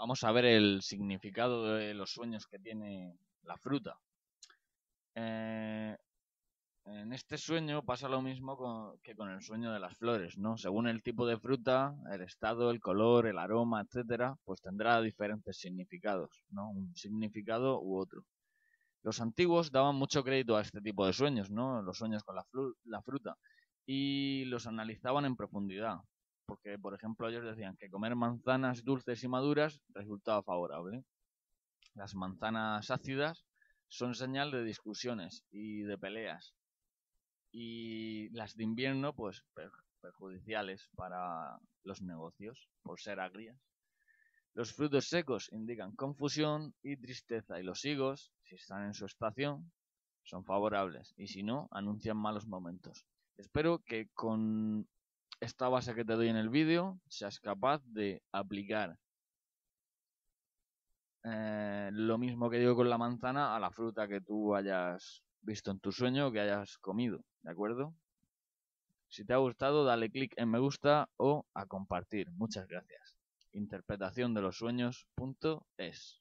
vamos a ver el significado de los sueños que tiene la fruta. Eh, en este sueño pasa lo mismo que con el sueño de las flores, ¿no? Según el tipo de fruta, el estado, el color, el aroma, etcétera, pues tendrá diferentes significados, ¿no? Un significado u otro. Los antiguos daban mucho crédito a este tipo de sueños, ¿no? Los sueños con la fruta. Y los analizaban en profundidad porque, por ejemplo, ellos decían que comer manzanas dulces y maduras resultaba favorable. Las manzanas ácidas son señal de discusiones y de peleas. Y las de invierno, pues perjudiciales para los negocios, por ser agrias. Los frutos secos indican confusión y tristeza y los higos, si están en su estación, son favorables y si no, anuncian malos momentos. Espero que con esta base que te doy en el vídeo seas capaz de aplicar eh, lo mismo que digo con la manzana a la fruta que tú hayas visto en tu sueño o que hayas comido, ¿de acuerdo? Si te ha gustado, dale clic en me gusta o a compartir. Muchas gracias. Interpretación de los sueños.es